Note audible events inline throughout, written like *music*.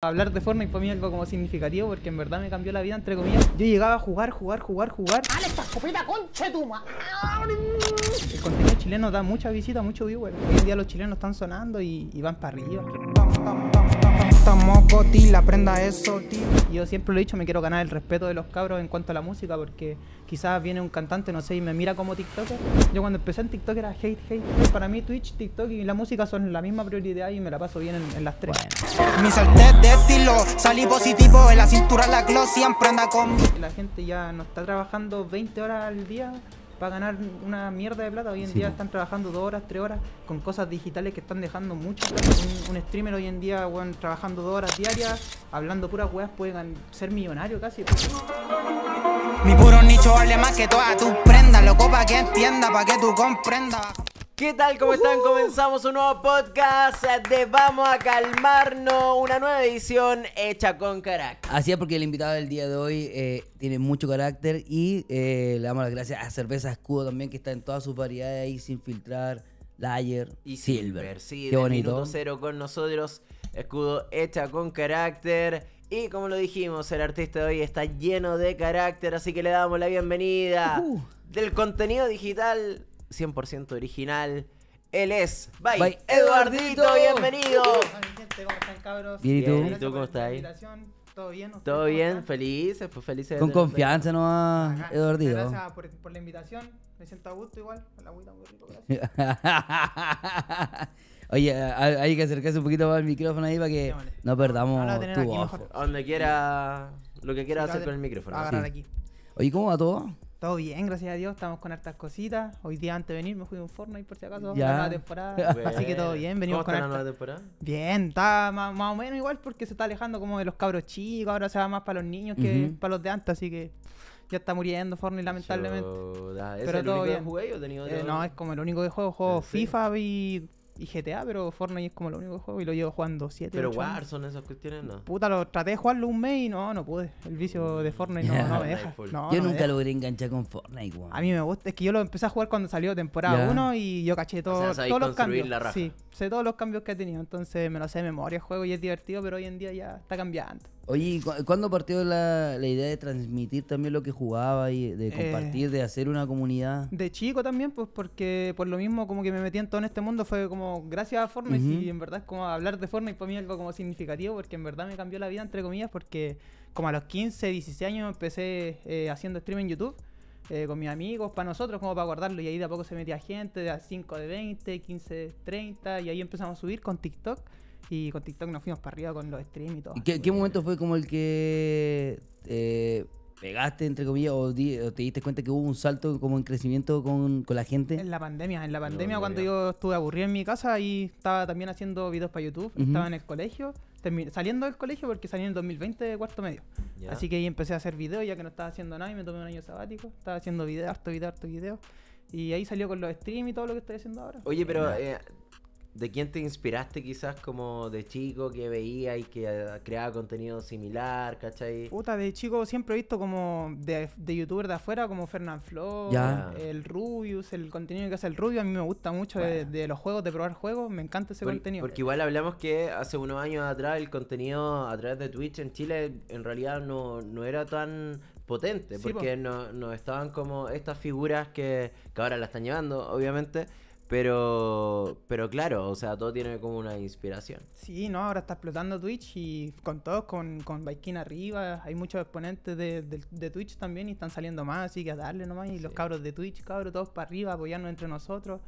Hablar de Fortnite para mí es algo como significativo porque en verdad me cambió la vida, entre comillas. Yo llegaba a jugar, jugar, jugar, jugar. ¡Dale esta escopeta, conche chetuma! El contenido chileno da mucha visita, mucho viewers. Hoy en día los chilenos están sonando y, van para arriba. vamos, vamos la prenda eso, Yo siempre lo he dicho, me quiero ganar el respeto de los cabros en cuanto a la música, porque quizás viene un cantante, no sé, y me mira como TikToker. Yo cuando empecé en TikTok era hate, hate. Para mí Twitch, TikTok y la música son la misma prioridad y me la paso bien en, las tres. Mi salté de estilo, salí positivo, en la cintura la glow siempre anda conmigo. La gente ya no está trabajando 20 horas al día para ganar una mierda de plata. Hoy en día están trabajando dos horas, tres horas con cosas digitales que están dejando mucho Un, streamer hoy en día, weón, trabajando dos horas diarias, hablando puras weas, puede ser millonario casi. Mi puro nicho vale más que todas tus prendas, loco, para que entienda, para que tú comprendas. ¿Qué tal? ¿Cómo están? Comenzamos un nuevo podcast de Vamos a Calmarnos, una nueva edición hecha con carácter. Así es porque el invitado del día de hoy eh, tiene mucho carácter y eh, le damos las gracias a Cerveza Escudo también, que está en todas sus variedades ahí sin filtrar, Layer y Silver. Sí, Qué cero con nosotros, Escudo hecha con carácter. Y como lo dijimos, el artista de hoy está lleno de carácter, así que le damos la bienvenida uh. del contenido digital 100% original. Él es, bye, Eduardito, bienvenido. Uh, ¿y tú cómo estás ahí? ¿Todo bien? ¿Todo bien? Felices, pues felices. Con confianza nomás, Eduardito. Gracias por, la invitación. Me siento a gusto igual. La gracias. *laughs* Oye, hay que acercarse un poquito más al micrófono ahí para que no perdamos tu voz. Donde quiera, lo que quiera hacer con el micrófono. Agarrar aquí. Oye, ¿cómo va todo? Todo bien, gracias a Dios, estamos con hartas cositas. Hoy día antes de venir me fui un Fortnite por si acaso, ya. la temporada. *laughs* Así que todo bien, venimos ¿Cómo con está la nueva temporada? Bien, está más, o menos igual porque se está alejando como de los cabros chicos, ahora se va más para los niños que para los de antes, así que ya está muriendo Fortnite lamentablemente. ¿Es Pero todo bien. jugué, he tenido eh, No, es como el único que juego, juego FIFA y y GTA, pero Fortnite es como El único juego y lo llevo jugando 7 Pero Warzone, esas cuestiones, no. Puta, lo traté de jugarlo un mes y no, no pude. El vicio mm. de Fortnite no, no me deja. yo nunca logré enganchar con Fortnite, A mí me gusta, es que yo lo empecé a jugar cuando salió temporada 1 y yo caché todos los cambios. Sí, sé todos los cambios que ha tenido, entonces me lo sé de memoria, juego y es divertido, pero hoy en día ya está cambiando. Oye, ¿cuándo partió la, idea de transmitir también lo que jugaba y de eh. compartir, de hacer una comunidad? De chico también, pues porque por lo mismo como que me metí en todo en este mundo fue como gracias a Fortnite y en verdad es como hablar de Fortnite para mí algo como significativo porque en verdad me cambió la vida entre comillas porque como a los 15, 16 años empecé eh, haciendo streaming en YouTube. Eh, con mis amigos, para nosotros, como para guardarlo. Y ahí de a poco se metía gente, de a 5 de 20, 15 de 30, y ahí empezamos a subir con TikTok. Y con TikTok nos fuimos para arriba con los streams y todo. qué, momento fue como el que eh, pegaste, entre comillas, o, te diste cuenta que hubo un salto como en crecimiento con, la gente? En la pandemia, en la pandemia cuando yo estuve aburrido en mi casa y estaba también haciendo videos para YouTube, estaba en el colegio, saliendo del colegio porque salí en el 2020 de cuarto medio. Así que ahí empecé a hacer videos ya que no estaba haciendo nada y me tomé un año sabático, estaba haciendo videos, harto videos harto videos. Y ahí salió con los streams y todo lo que estoy haciendo ahora. Oye, pero eh, ¿De quién te inspiraste quizás como de chico que veía y que ah, creaba contenido similar, cachai? Puta, de chico siempre he visto como de, de de afuera como Fernand Flo, el Rubius, el contenido que hace el Rubius, a mí me gusta mucho de, los juegos, de probar juegos, me encanta ese contenido. Porque igual hablamos que hace unos años atrás el contenido a través de Twitch en Chile en realidad no, era tan potente, porque no, no estaban como estas figuras que, que ahora la están llevando, obviamente pero, pero claro, o sea, todo tiene como una inspiración. Sí, no, ahora está explotando Twitch y con todos, con, con Baikin arriba, hay muchos exponentes de, Twitch también y están saliendo más, así que a darle nomás. Y los cabros de Twitch, cabros, todos para arriba, apoyando entre nosotros.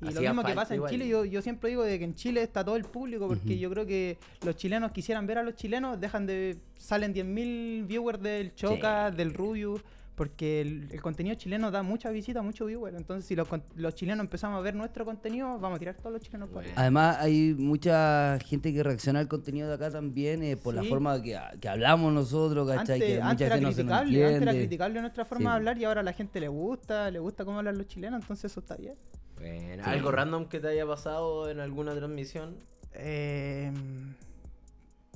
Y lo mismo que pasa en Chile, yo, yo siempre digo de que en Chile está todo el público, porque yo creo que los chilenos quisieran ver a los chilenos, dejan de. salen 10.000 viewers del Choca, del Rubius porque el, contenido chileno da muchas visitas, mucho viewer. Entonces, si los, chilenos empezamos a ver nuestro contenido, vamos a tirar todos los chilenos por ahí. Además, hay mucha gente que reacciona al contenido de acá también eh, por la forma que, hablamos nosotros, ¿cachai? Antes, que antes era criticable, antes era criticable nuestra forma de hablar y ahora a la gente le gusta, le gusta cómo hablan los chilenos, entonces eso está bien. ¿algo random que te haya pasado en alguna transmisión? Eh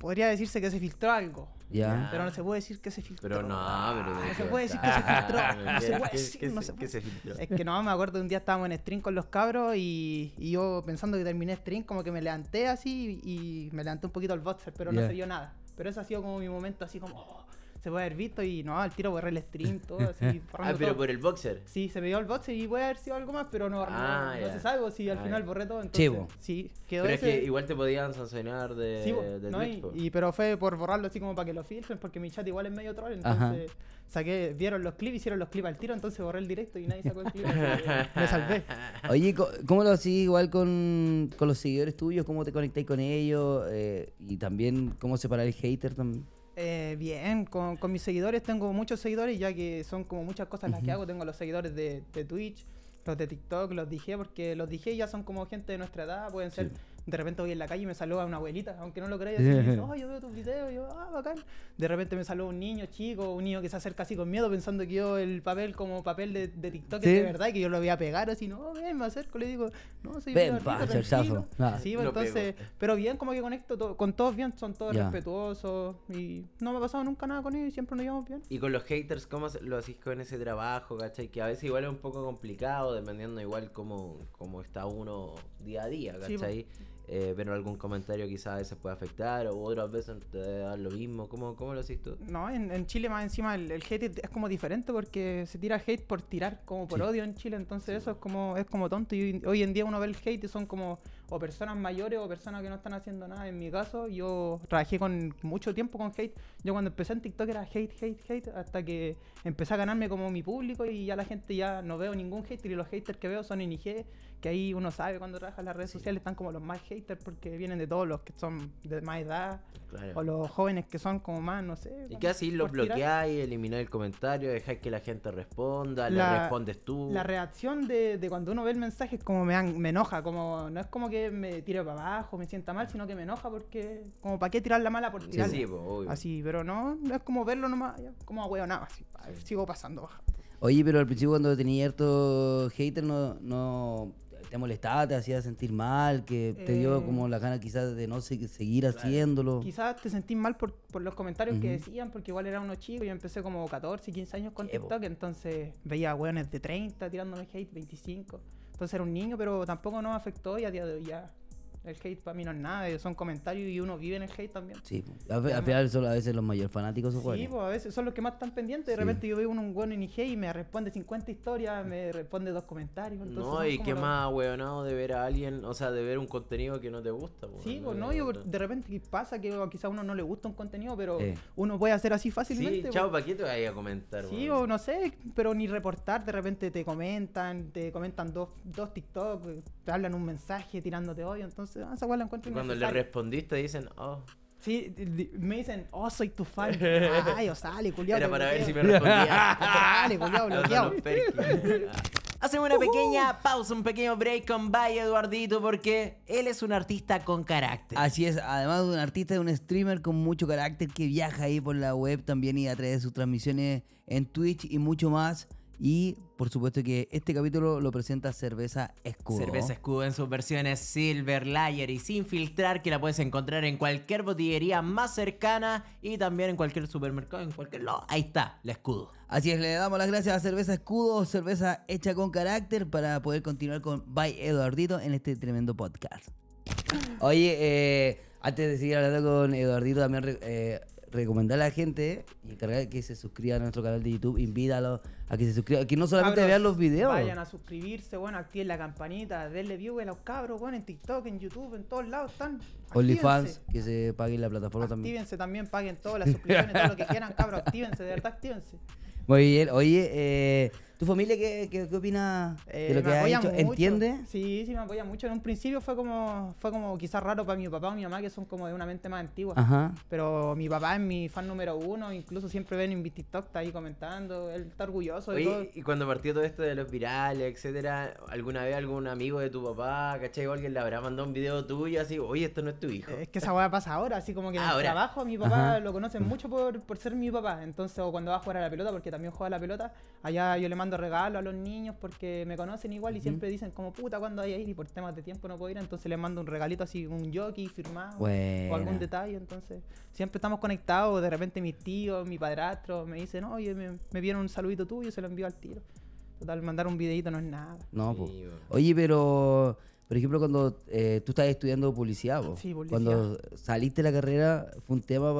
podría decirse que se filtró algo. Pero no se puede decir que se filtró. Pero no, pero. Ah, no se puede decir que se filtró. *laughs* No se puede decir. se Es que no, me acuerdo de un día estábamos en stream con los cabros y, yo pensando que terminé stream, como que me levanté así y, me levanté un poquito al boxer, pero no se nada. Pero ese ha sido como mi momento así como. Oh, se puede haber visto y no, al tiro borré el stream, todo *laughs* así. ah, pero por el boxer. Sí, se me dio el boxer y puede haber sido algo más, pero no, ah, no, se si al ah, final borré todo. Entonces, chivo. Sí, quedó Pero es que igual te podían sancionar de, sí, y, pero fue por borrarlo así como para que lo filtren, porque mi chat igual es medio troll, entonces saqué, vieron los clips, hicieron los clips al tiro, entonces borré el directo y nadie sacó el clip. *laughs* me salvé. Oye, ¿cómo lo hacías igual con, los seguidores tuyos? ¿Cómo te conectáis con ellos? Eh, y también, ¿cómo separar el hater también? Eh, bien, con, mis seguidores tengo muchos seguidores, ya que son como muchas cosas las que hago. Tengo los seguidores de, Twitch, los de TikTok, los dije, porque los dije ya son como gente de nuestra edad, pueden ser de repente voy en la calle y me saluda una abuelita, aunque no lo creas, y *laughs* dice, oh, yo veo tus videos, yo, ah, bacán. De repente me saluda un niño chico, un niño que se acerca así con miedo, pensando que yo el papel como papel de, TikTok es de verdad y que yo lo voy a pegar, así, no, ven, me acerco, le digo, no, soy un el tranquilo. Ah. sí, pues, entonces, pero bien, como que conecto esto, con todos bien, son todos respetuosos y no me ha pasado nunca nada con ellos, siempre nos llevamos bien. ¿Y con los haters cómo lo hacís con ese trabajo, cachai? Que a veces igual es un poco complicado, dependiendo igual cómo, cómo está uno día a día, pues. cachai? pero eh, algún comentario quizás se puede afectar o otras veces te lo mismo. ¿Cómo, cómo lo haces tú? No, en, Chile más encima el, hate es como diferente porque se tira hate por tirar, como por odio en Chile, entonces eso es como, es como tonto y hoy en día uno ve el hate y son como o personas mayores o personas que no están haciendo nada. En mi caso, yo trabajé con mucho tiempo con hate. Yo cuando empecé en TikTok era hate, hate, hate, hasta que empecé a ganarme como mi público y ya la gente ya no veo ningún hater y los haters que veo son IG que ahí uno sabe cuando trabajas las redes sociales están como los más haters porque vienen de todos los que son de más edad o los jóvenes que son como más, no sé. Y que así los bloqueáis, elimináis el comentario, dejáis que la gente responda, la, le respondes tú. La reacción de, cuando uno ve el mensaje es como me, enoja, como no es como que me tire para abajo, me sienta mal, sino que me enoja porque como para qué tirar la mala por tirar. Sí, sí, así, pero no, no es como verlo nomás, como a nada, sigo pasando baja. Oye, pero al principio cuando tenía harto hater no te molestaba, te hacía sentir mal, que te dio eh, como la gana quizás de no seguir haciéndolo. Quizás te sentís mal por, los comentarios que decían, porque igual era uno chico, yo empecé como 14, 15 años con TikTok, entonces veía weones de 30 tirándome hate, 25. Entonces era un niño, pero tampoco nos afectó y a día de hoy ya el hate para mí no es nada, son comentarios y uno vive en el hate también. Sí, a, veces solo a veces los mayores fanáticos son Sí, pues a veces son los que más están pendientes. De repente yo veo un, warning en hate y me responde 50 historias, me responde dos comentarios. no, y qué más hueonado de ver a alguien, o sea, de ver un contenido que no te gusta. sí, pues no, de repente pasa que quizá a uno no le gusta un contenido, pero eh. uno puede hacer así fácilmente. Sí, chao, ¿para qué a, comentar? Sí, o no sé, pero ni reportar, de repente te comentan, te comentan dos, dos TikTok, te hablan un mensaje tirándote odio, entonces Ah, cuando le respondiste dicen, oh. Sí, me dicen, oh, soy tu fan. *laughs* Ay, o oh, sale, culiao. Era para ver si me respondía. *laughs* Sale, culiao, *laughs* bloqueado. Hacemos una pequeña pausa, un pequeño break con Valle Eduardito, porque él es un artista con carácter. Así es, además de un artista, de un streamer con mucho carácter que viaja ahí por la web también y a través de sus transmisiones en Twitch y mucho más. Y por supuesto que este capítulo lo presenta Cerveza Escudo. Cerveza Escudo en sus versiones Silver, Layer y sin filtrar, que la puedes encontrar en cualquier botillería más cercana y también en cualquier supermercado, en cualquier lado. Ahí está, el Escudo. Así es, le damos las gracias a Cerveza Escudo, cerveza hecha con carácter, para poder continuar con By Eduardito en este tremendo podcast. Oye, eh, antes de seguir hablando con Eduardito, también eh, recomendar a la gente y encargar que se suscriban a nuestro canal de YouTube, invítalo a que se suscriba, que no solamente vean los videos. Vayan a suscribirse, bueno, activen la campanita, denle view a los cabros, bueno, en TikTok, en YouTube, en todos lados están. OnlyFans, que se paguen la plataforma también. Actívense también, paguen todas las suscripciones, todo lo que quieran, cabros, actívense, de verdad, actívense. Muy bien, oye, eh, ¿Tu familia qué, qué, opina eh, lo que ha ¿Entiende? Sí, sí, me apoya mucho. En un principio fue como, fue como quizás raro para mi papá o mi mamá, que son como de una mente más antigua. Pero mi papá es mi fan número uno, incluso siempre ven en mi TikTok, está ahí comentando, él está orgulloso. y cuando partió todo esto de los virales, etcétera, ¿alguna vez algún amigo de tu papá, cachai, alguien le habrá mandado un video tuyo así, oye, esto no es tu hijo? Es que esa hueá pasa ahora, así como que en ahora. el trabajo mi papá lo conoce mucho por, por ser mi papá. Entonces, o cuando va a jugar a la pelota, porque también juega a la pelota, allá yo le mando mando regalos a los niños porque me conocen igual y siempre dicen como puta cuando hay ahí y por temas de tiempo no puedo ir, entonces les mando un regalito así, un jockey firmado o algún detalle, entonces siempre estamos conectados, de repente mis tíos, mi padrastro me dicen, oye, me, viene un saludito tuyo, se lo envío al tiro. Total, mandar un videito no es nada. No, Oye, pero por ejemplo, cuando eh, tú estabas estudiando publicidad, cuando saliste de la carrera, ¿fue un tema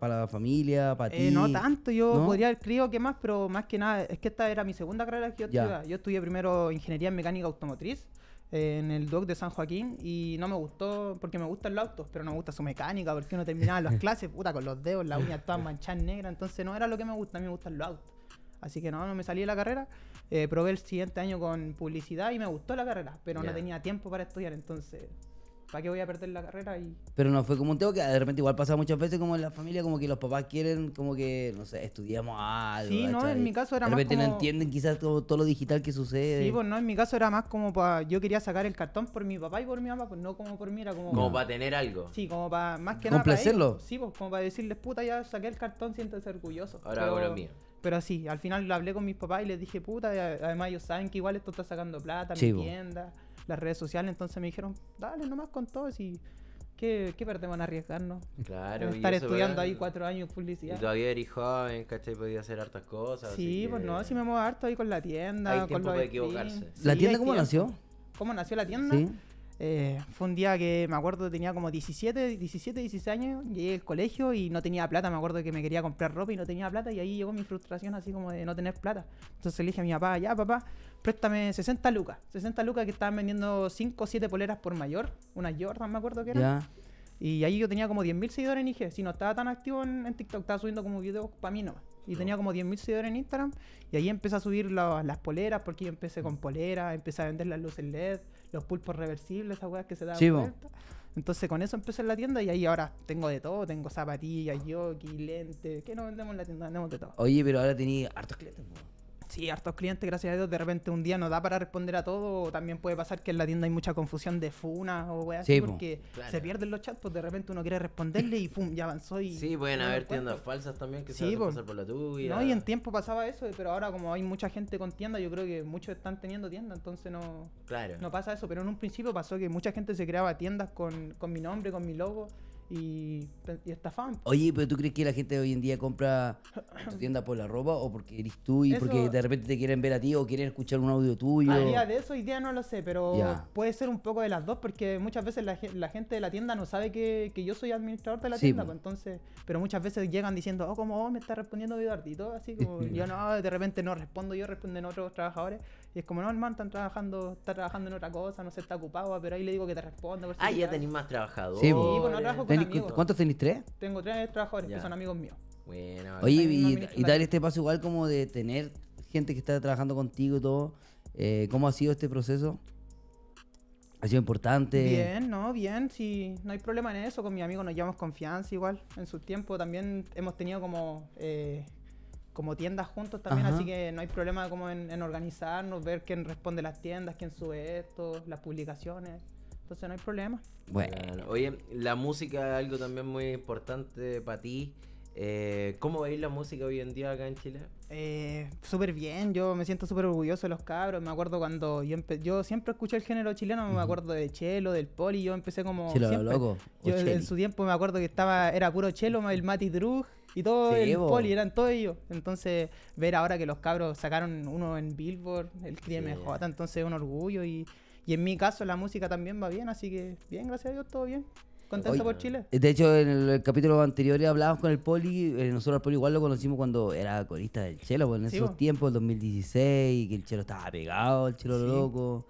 para la familia, para eh, ti? No tanto, yo podría haber creído que más, pero más que nada, es que esta era mi segunda carrera que yo estudié. Yo estudié primero Ingeniería en Mecánica Automotriz eh, en el doc de San Joaquín y no me gustó porque me gustan los autos, pero no me gusta su mecánica porque uno terminaba las *laughs* clases, puta, con los dedos, las uñas todas *laughs* manchadas negras, entonces no era lo que me gusta, a mí me gustan los autos. Así que no, no me salí de la carrera eh, probé el siguiente año con publicidad y me gustó la carrera, pero no tenía tiempo para estudiar, entonces ¿para qué voy a perder la carrera? Pero no fue como un tema que ah, de repente igual pasa muchas veces como en la familia, como que los papás quieren, como que, no sé, estudiamos algo. Sí, no, en mi caso era más. De repente no entienden quizás todo, todo, lo digital que sucede. Sí, pues no, en mi caso era más como para. Yo quería sacar el cartón por mi papá y por mi mamá, pues no como por mí, era como. Como para tener algo. Sí, como para. Más que nada. Para sí, pues como para decirles, puta, ya saqué el cartón, siéntese orgulloso. Ahora lo mío. Pero sí, al final lo hablé con mis papás y les dije, puta, además ellos saben que igual esto está sacando plata, mi tienda, las redes sociales, entonces me dijeron, dale nomás con todo, si... ¿Qué, ¿Qué perdemos en arriesgarnos? Claro. Estar estudiando ahí cuatro años publicidad. Y todavía eres joven, ¿cachai? Podía hacer hartas cosas. Sí, pues no, si me muevo harto ahí con la tienda. con tiempo equivocarse. ¿La tienda cómo nació? ¿Cómo nació la tienda? Sí. Eh, fue un día que me acuerdo tenía como 17, 17, 16 años, llegué al colegio y no tenía plata, me acuerdo que me quería comprar ropa y no tenía plata y ahí llegó mi frustración así como de no tener plata. Entonces le dije a mi papá, ya papá, préstame 60 lucas, 60 lucas que estaban vendiendo 5 o 7 poleras por mayor, unas Jordan me acuerdo que era, Y ahí yo tenía como 10.000 seguidores en IG, si no estaba tan activo en, TikTok, estaba subiendo como videos para mí nomás. Y tenía como 10.000 seguidores en Instagram y ahí empecé a subir las poleras porque yo empecé con poleras, empecé a vender las luces LED los pulpos reversibles, esas weas que se dan vuelta. Entonces con eso empecé en la tienda y ahí ahora tengo de todo, tengo zapatillas, yoki, lentes, que no vendemos en la tienda, vendemos de todo. Oye, pero ahora tenía hartos clientes, Sí, hartos clientes, gracias a Dios, de repente un día no da para responder a todo. también puede pasar que en la tienda hay mucha confusión de funas o weas así, porque se pierden los chats, pues de repente uno quiere responderle y pum, ya avanzó y. Sí, pueden haber tiendas falsas también que se hacen pasar por la tuya. No, y en tiempo pasaba eso, pero ahora como hay mucha gente con tienda, yo creo que muchos están teniendo tienda, entonces no, no pasa eso. Pero en un principio pasó que mucha gente se creaba tiendas con, con mi nombre, con mi logo y, y estafaban. Oye, pero ¿tú crees que la gente hoy en día compra tu *clears throat* tienda por la ropa o porque eres tú y porque de repente te quieren ver a ti o quieren escuchar un audio tuyo? A de eso, hoy día no lo sé, pero puede ser un poco de las dos porque muchas veces la, gente de la tienda no sabe que, yo soy administrador de la tienda, pues, entonces, pero muchas veces llegan diciendo, oh, como me está respondiendo Eduardo, así, como *laughs* yo no, de repente no respondo, yo responden otros trabajadores y es como, no, el man está trabajando, está trabajando en otra cosa, no se está ocupado, pero ahí le digo que te responda. ah, ya tenéis más trabajadores. Sí, bueno, pues, trabajo con amigos. ¿Cuántos tenéis? ¿Tres? Tengo tres trabajadores que son amigos míos. Bueno, Oye, y, dar este paso igual como de tener gente que está trabajando contigo y todo. Eh, ¿Cómo ha sido este proceso? ¿Ha sido importante? Bien, no, bien, sí, no hay problema en eso. Con mi amigo nos llevamos confianza igual. En su tiempo también hemos tenido como eh, como tiendas juntos también, así que no hay problema como en, organizarnos, ver quién responde las tiendas, quién sube esto, las publicaciones. Entonces no hay problema. Bueno, oye, la música es algo también muy importante para ti. Eh, ¿Cómo veis la música hoy en día acá en Chile? Eh, súper bien, yo me siento súper orgulloso de los cabros. Me acuerdo cuando yo yo siempre escuché el género chileno, me acuerdo de Chelo, del Poli, yo empecé como. Chelo, Loco, yo, en su tiempo me acuerdo que estaba, era puro Chelo, el Mati Drug, y todo el poli, eran todos ellos. Entonces, ver ahora que los cabros sacaron uno en Billboard, el TMJ, entonces es un orgullo. Y, y en mi caso, la música también va bien, así que bien, gracias a Dios, todo bien. Contento por Chile. Eh, de hecho, en el capítulo anterior hablábamos con el Poli. Eh, nosotros al Poli igual lo conocimos cuando era corista del Chelo, pues, en esos tiempos, el 2016, que el Chelo estaba pegado, el Chelo loco.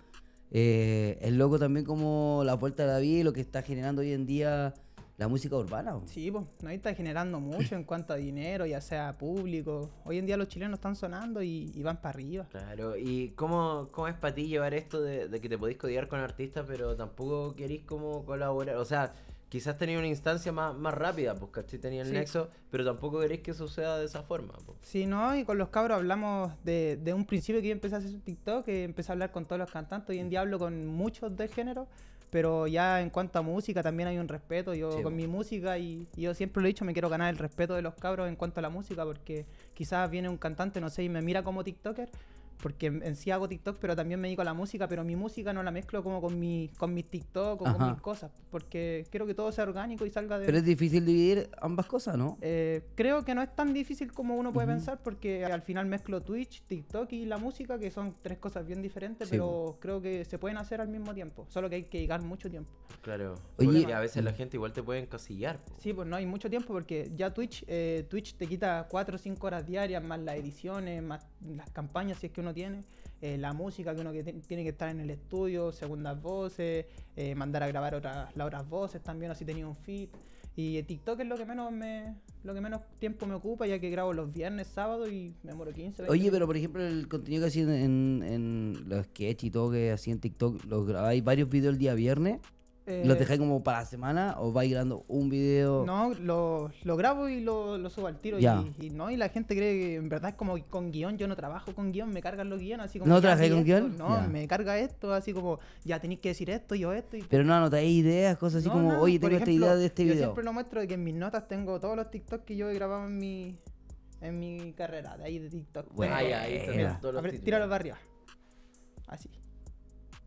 Eh, el loco también como la puerta de David, lo que está generando hoy en día la música urbana. Sí, pues, ahí está generando mucho en cuanto a dinero, ya sea público. Hoy en día los chilenos están sonando y, van para arriba. Claro, ¿y cómo, cómo es para ti llevar esto de, que te podéis codiar con artistas, pero tampoco queréis como colaborar? O sea, quizás tenía una instancia más, rápida, pues si Tenía el nexo, pero tampoco queréis que suceda de esa forma. Sí, no, y con los cabros hablamos de, un principio que yo empecé a hacer TikTok, que empecé a hablar con todos los cantantes, hoy en día hablo con muchos de género pero ya en cuanto a música también hay un respeto. Yo con mi música y, y, yo siempre lo he dicho, me quiero ganar el respeto de los cabros en cuanto a la música porque quizás viene un cantante, no sé, y me mira como TikToker porque en, sí hago TikTok, pero también me dedico a la música, pero mi música no la mezclo como con, mi, con mis TikTok o con mis cosas, porque creo que todo sea orgánico y salga de... Pero es difícil dividir ambas cosas, ¿no? Eh, creo que no es tan difícil como uno puede pensar, porque al final mezclo Twitch, TikTok y la música, que son tres cosas bien diferentes, pero creo que se pueden hacer al mismo tiempo, solo que hay que llegar mucho tiempo. Claro, Oye, a veces la mm. gente igual te puede encasillar. Sí, pues no hay mucho tiempo, porque ya Twitch, eh, Twitch te quita cuatro o cinco horas diarias, más las ediciones, más las campañas, si es que uno uno tiene, eh, la música que uno que tiene que estar en el estudio, segundas voces, eh, mandar a grabar otras, las otras voces también, así tenía un feed, Y eh, TikTok es lo que menos me lo que menos tiempo me ocupa, ya que grabo los viernes, sábado y me muero 15. Oye, pero por ejemplo, el contenido que hacía en, los sketches y todo que hacía en TikTok, ¿los grabáis varios vídeos el día viernes? ¿Los eh, dejáis como para la semana o vais grabando un video? No, lo, grabo y lo, subo al tiro. Y, no, y la gente cree que en verdad es como con guión. Yo no trabajo con guión, me cargan los guiones. Así como, ¿No trabajé con guión? No, me carga esto, así como, ya tenéis que decir esto, yo esto. Pero no anotáis ideas, cosas así como, oye, tengo esta idea de este video. Yo siempre lo muestro de que en mis notas tengo todos los TikToks que yo he grabado en mi, en mi carrera, de ahí de TikTok. Bueno, ahí, ahí, para arriba. Así.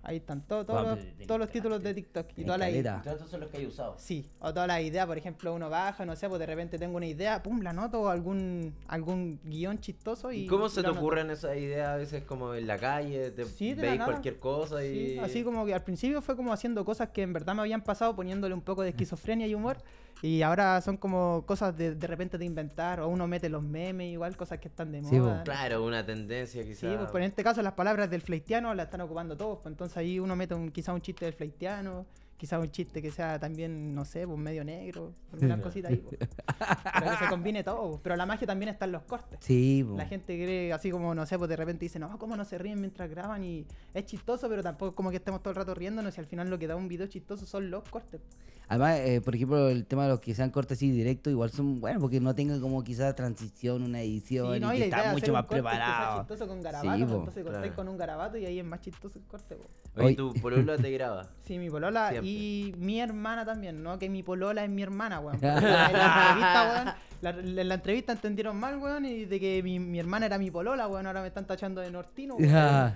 Ahí están todos, ah, todos, los, títulos de TikTok y todas las ideas. Todos son los que hay usado. Sí, o todas las ideas, por ejemplo, uno baja, no sé, pues de repente tengo una idea, pum, la noto, algún algún guión chistoso y. cómo se te ocurren esas ideas a veces como en la calle? Te veis cualquier cosa y. así como que al principio fue como haciendo cosas que en verdad me habían pasado, poniéndole un poco de esquizofrenia y humor. Y ahora son como cosas de, de repente de inventar, o uno mete los memes, igual cosas que están de moda. Claro, una tendencia quizás. Sí, pues, en este caso las palabras del fleitiano las están ocupando todos, pues, entonces ahí uno mete un, quizá un chiste del fleitiano Quizás un chiste que sea también, no sé, un pues, medio negro, alguna cosita ahí. Pues. Pero que se combine todo. Pues. Pero la magia también está en los cortes. Sí, La gente cree, así como, no sé, pues de repente dice, no, ¿cómo no se ríen mientras graban? Y es chistoso, pero tampoco como que estemos todo el rato riéndonos y al final lo que da un video chistoso son los cortes. Además, eh, por ejemplo, el tema de los que sean cortes y directos, igual son, bueno, porque no tengan como quizás transición, una edición, sí, no, y, está mucho más preparado. chistoso con garabato, entonces con un garabato y ahí es más chistoso el corte. Po. Oye, tu polola te graba. Sí, mi polola y mi hermana también, ¿no? Que mi polola es mi hermana, weón. En *laughs* la, la, en la, entrevista, entendieron mal, weón, y de que mi, hermana era mi polola, weón. Ahora me están tachando de nortino, weón.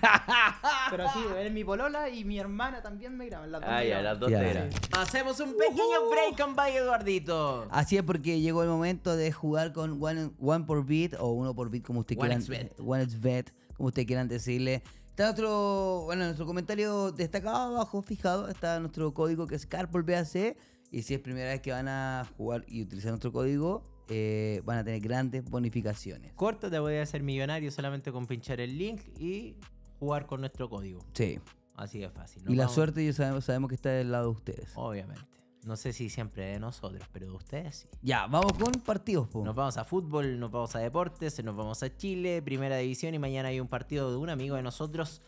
*laughs* Pero sí, weón, es mi polola y mi hermana también me graban. ah, ya, las dos ah, Eran. Hacemos un pequeño break con Eduardito. Así es porque llegó el momento de jugar con One, one por Beat o uno por Beat, como usted one quieran. One X Bet, como usted quieran decirle nuestro bueno, nuestro comentario destacado abajo fijado está nuestro código que es CarpolBAC. Y si es primera vez que van a jugar y utilizar nuestro código, eh, van a tener grandes bonificaciones. Corto, te voy a hacer millonario solamente con pinchar el link y jugar con nuestro código. Sí. Así de fácil. Y la suerte, yo sabemos, sabemos que está del lado de ustedes. Obviamente. No sé si siempre de nosotros, pero de ustedes sí. Ya, vamos con partidos. Nos vamos a fútbol, nos vamos a deportes, nos vamos a Chile, primera división y mañana hay un partido de un amigo de nosotros.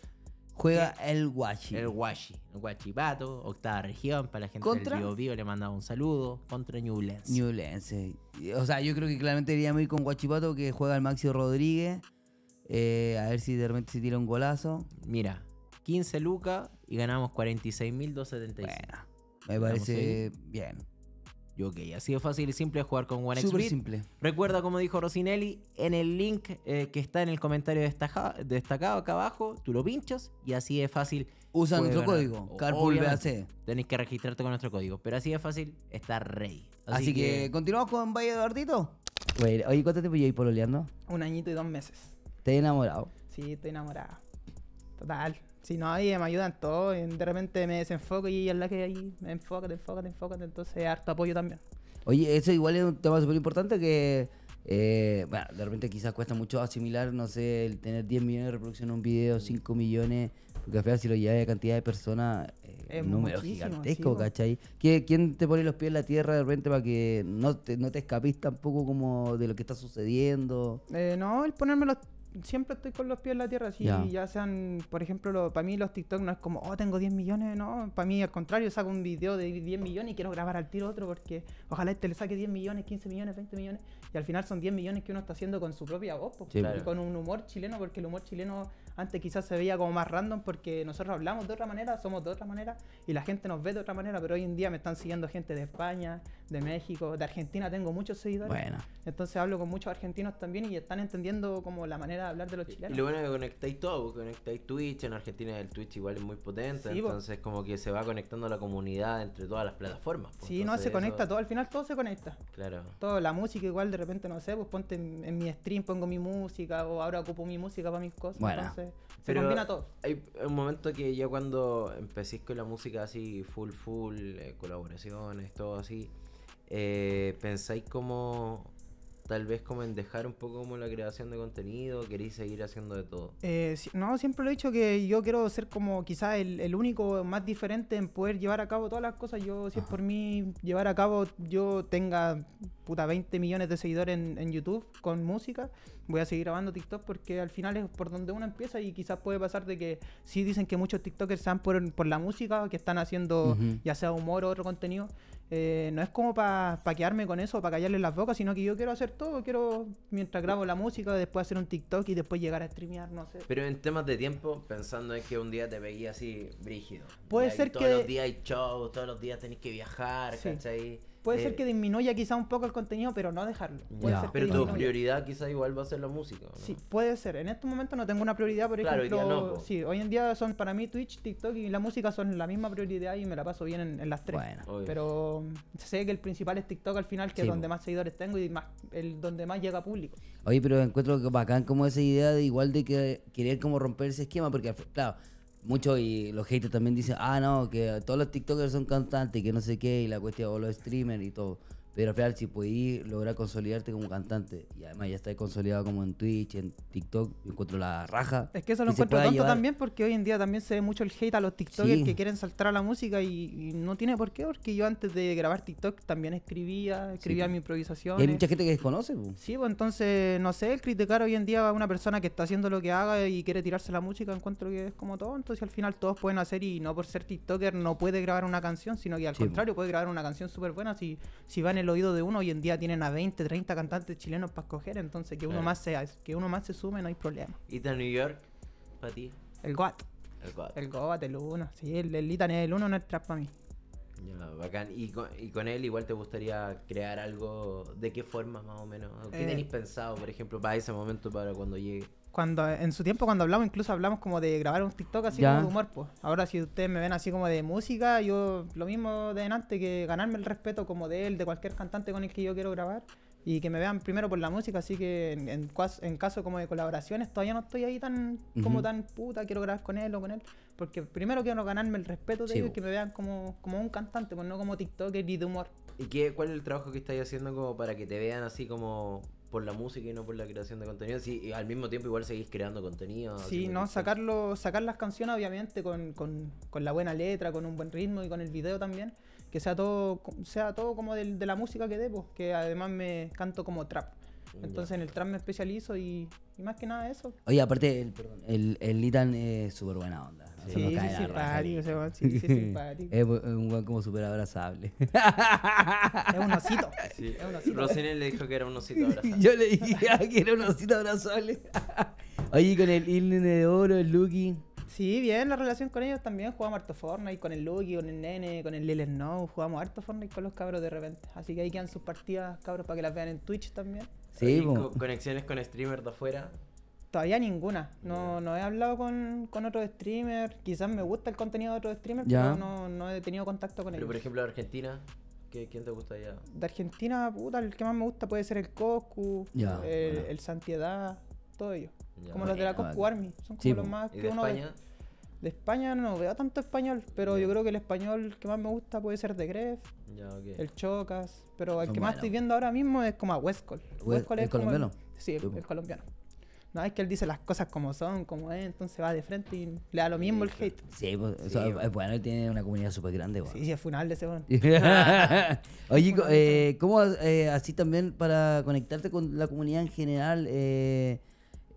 Juega el Guachi. El Guachi. El Guachipato, octava región, para la gente ¿Contra? del le mandaba un saludo. Contra Newlands. Newlands. O sea, yo creo que claramente deberíamos ir con Guachipato que juega el Maxio Rodríguez. Eh, a ver si de repente se tira un golazo. Mira, 15 lucas y ganamos 46.275. Me parece bien. Y ok, ha sido fácil y simple jugar con One simple. Recuerda, como dijo Rosinelli, en el link eh, que está en el comentario destacado, acá abajo, tú lo pinchas y así es fácil. Usa nuestro código, CarpoolBAC. Tenéis que registrarte con nuestro código, pero así es fácil estar rey. Así, que... continuamos con Valle Eduardito. oye, ¿cuánto tiempo pololeando? Un añito y dos meses. ¿Te enamorado? Sí, estoy enamorado. Total. Si no, ahí me ayudan todo Y de repente me desenfoco y es la que ahí me enfócate, enfócate, enfócate. Entonces, harto apoyo también. Oye, eso igual es un tema súper importante que. Eh, bueno, de repente quizás cuesta mucho asimilar, no sé, el tener 10 millones de reproducciones en un video, 5 millones, porque al si lo llevas a cantidad de personas, eh, es un número gigantesco, ¿cachai? ¿Quién te pone los pies en la tierra de repente para que no te, no te tampoco como de lo que está sucediendo? Eh, no, el ponerme los siempre estoy con los pies en la tierra. sí ya sean, por ejemplo, lo, para mí los TikTok no es como, oh, tengo 10 millones, no. Para mí, al contrario, saco un video de 10 millones y quiero grabar al tiro otro porque ojalá este le saque 10 millones, 15 millones, 20 millones. Y al final son 10 millones que uno está haciendo con su propia voz, con un humor chileno, porque el humor chileno antes quizás se veía como más random porque nosotros hablamos de otra manera, somos de otra manera y la gente nos ve de otra manera, pero hoy en día me están siguiendo gente de España, de México, de Argentina tengo muchos seguidores. Entonces hablo con muchos argentinos también y están entendiendo como la manera de hablar de los chilenos. Y lo bueno es que conectáis todo, pues, conectáis Twitch, en Argentina el Twitch igual es muy potente, entonces como que se va conectando la comunidad entre todas las plataformas. si pues, no, se conecta todo, al final todo se conecta. Claro. Todo, la música igual de repente, no sé, pues ponte en, mi stream, pongo mi música o ahora ocupo mi música para mis cosas pero combina todo. Hay un momento que yo cuando empecé con la música así, full, full, eh, colaboraciones, todo así, eh, pensáis como tal vez como en dejar un poco como la creación de contenido, queréis seguir haciendo de todo? Eh, no, siempre lo he dicho que yo quiero ser como quizás el, único más diferente en poder llevar a cabo todas las cosas. Yo, si es por mí, llevar a cabo, yo tenga puta 20 millones de seguidores en, YouTube con música, voy a seguir grabando TikTok porque al final es por donde uno empieza y quizás puede pasar de que sí dicen que muchos TikTokers están por, la música, que están haciendo ya sea humor o otro contenido eh, no es como para pa con eso, para callarle las bocas, sino que yo quiero hacer todo. Quiero, mientras grabo la música, después hacer un TikTok y después llegar a streamear, no sé. Pero en temas de tiempo, pensando es que un día te veía así, brígido. Puede ser que. Todos los días hay shows, todos los días tenés que viajar, sí. Puede eh, ser que disminuya quizá un poco el contenido, pero no dejarlo. pero tu prioridad quizá igual va a ser la música. Sí, puede ser. En estos momentos no tengo una prioridad, por claro, ejemplo. Hoy sí, hoy en día son para mí Twitch, TikTok y la música son la misma prioridad y me la paso bien en, las tres. Bueno. Pero sé que el principal es TikTok al final, que es donde más seguidores tengo y más el donde más llega público. Oye, pero encuentro bacán como esa idea de igual de que querer como romper ese esquema, porque claro, mucho y los haters también dicen, ah, no, que todos los TikTokers son cantantes, que no sé qué, y la cuestión, o los streamers y todo. Pero al final, si pudiste lograr consolidarte como cantante y además ya estás consolidado como en Twitch, en TikTok, encuentro la raja. Es que eso lo encuentro tonto también porque hoy en día también se ve mucho el hate a los TikTokers que quieren saltar a la música y, no tiene por qué, porque yo antes de grabar TikTok también escribía, escribía mi improvisación. hay mucha gente que desconoce. Sí, pues entonces, no sé, el criticar hoy en día a una persona que está haciendo lo que haga y quiere tirarse la música, encuentro que es como tonto. entonces al final todos pueden hacer y no por ser TikToker no puede grabar una canción, sino que al contrario puede grabar una canción súper buena si, si van el oído de uno. Hoy en día tienen a 20, 30 cantantes chilenos para escoger, entonces que uno más se, que uno más se sume no hay problema. ¿Y de New York para ti? El Goat. El Goat. El Goat, el Uno. Sí, el, el el Uno, no es trap para mí. Ya, bacán. ¿Y con, él igual te gustaría crear algo? ¿De qué forma más o menos? ¿Qué eh, tenéis pensado, por ejemplo, para ese momento, para cuando llegue? Cuando, en su tiempo cuando hablamos, incluso hablamos como de grabar un TikTok así como de humor, pues. Ahora si ustedes me ven así como de música, yo lo mismo de antes, que ganarme el respeto como de él, de cualquier cantante con el que yo quiero grabar y que me vean primero por la música, así que en, caso como de colaboraciones todavía no estoy ahí tan como tan puta, quiero grabar con él o con él, porque primero quiero ganarme el respeto de ellos y que me vean como, un cantante, pues no como TikToker ni de humor. ¿Y qué, cuál es el trabajo que estáis haciendo como para que te vean así como por la música y no por la creación de contenido. Si al mismo tiempo igual seguís creando contenido. Sí, no, sacarlo, sacar las canciones obviamente con, con, la buena letra, con un buen ritmo y con el video también que sea todo, sea todo como de, la música que debo, pues, que además me canto como trap. Entonces en el trap me especializo y, más que nada eso. Oye, aparte, el, el, el Litan es súper buena onda. Sí, sí, sí, simpático, sí, sí, simpático. Es un guan como súper abrazable. *laughs* es un osito. Sí. osito. le dijo que era un osito abrazable. Yo le dije *laughs* que era un osito abrazable. Oye, con el Ilne de Oro, el Lucky. Sí, bien, la relación con ellos también. Jugamos harto y con el Lucky, con el Nene, con el Lil Snow. Jugamos harto y con los cabros de repente. Así que ahí quedan sus partidas, cabros, para que las vean en Twitch también. Sí, conexiones con streamers de afuera. Todavía ninguna. No, no he hablado con, con otros streamers. Quizás me gusta el contenido de otro streamers, pero no, he tenido contacto con ellos. Pero por ejemplo, de Argentina, ¿qué, ¿quién te gusta allá? De Argentina, puta, el que más me gusta puede ser el Coscu, el, Santidad, Santiedad, todo ello. como los de la Coscu Army. Son como los más que uno de España no veo tanto español, pero yo creo que el español que más me gusta puede ser de Gref, el Chocas, pero el que más estoy viendo ahora mismo es como a Westcol. ¿El, colombiano? sí, el, colombiano. No, es que él dice las cosas como son, como es, entonces va de frente y le da lo mismo el hate. Sí, pues, bueno, él tiene una comunidad súper grande, Sí, sí, es de ese bueno. *laughs* Oye, *laughs* eh, ¿cómo eh, así también para conectarte con la comunidad en general? Eh,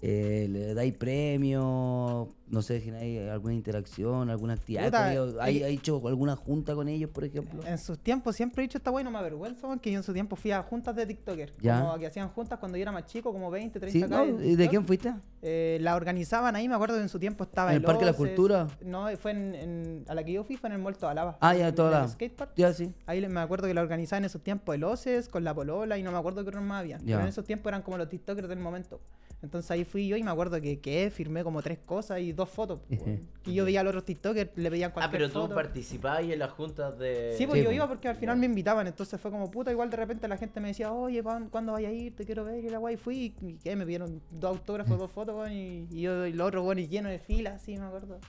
eh, le dais premios, no sé si hay alguna interacción, alguna actividad ¿Ha hecho alguna junta con ellos, por ejemplo? En sus tiempos siempre he dicho esta wey, no me avergüenza, que yo en su tiempo fui a juntas de tiktokers Como que hacían juntas cuando yo era más chico, como 20, 30 ¿Sí? de, quién fuiste? Eh, la organizaban ahí, me acuerdo que en su tiempo estaba en el, Parque de la Cultura. No, fue en, a la que yo fui, fue en el Molto Alaba. Ah, ya, toda Skatepark. Ya, sí. Ahí me acuerdo que la organizaban en esos tiempos el con la Polola y no me acuerdo qué más había. Pero en esos tiempos eran como los TikTokers del momento. Entonces ahí fui yo y me acuerdo que, que firmé como tres cosas y dos fotos. *laughs* y yo veía a los otros TikTokers, le veían ah, cualquier Ah, pero tú participabas en las juntas de... Sí, pues yo pues. iba porque al final me invitaban, entonces fue como puta, igual de repente la gente me decía, oye, ¿cuándo vaya a ir? Te quiero ver, y la guay fui, y, me vieron dos autógrafos, dos fotos, y, yo y los otros, bueno, lleno de filas, Sí, me acuerdo.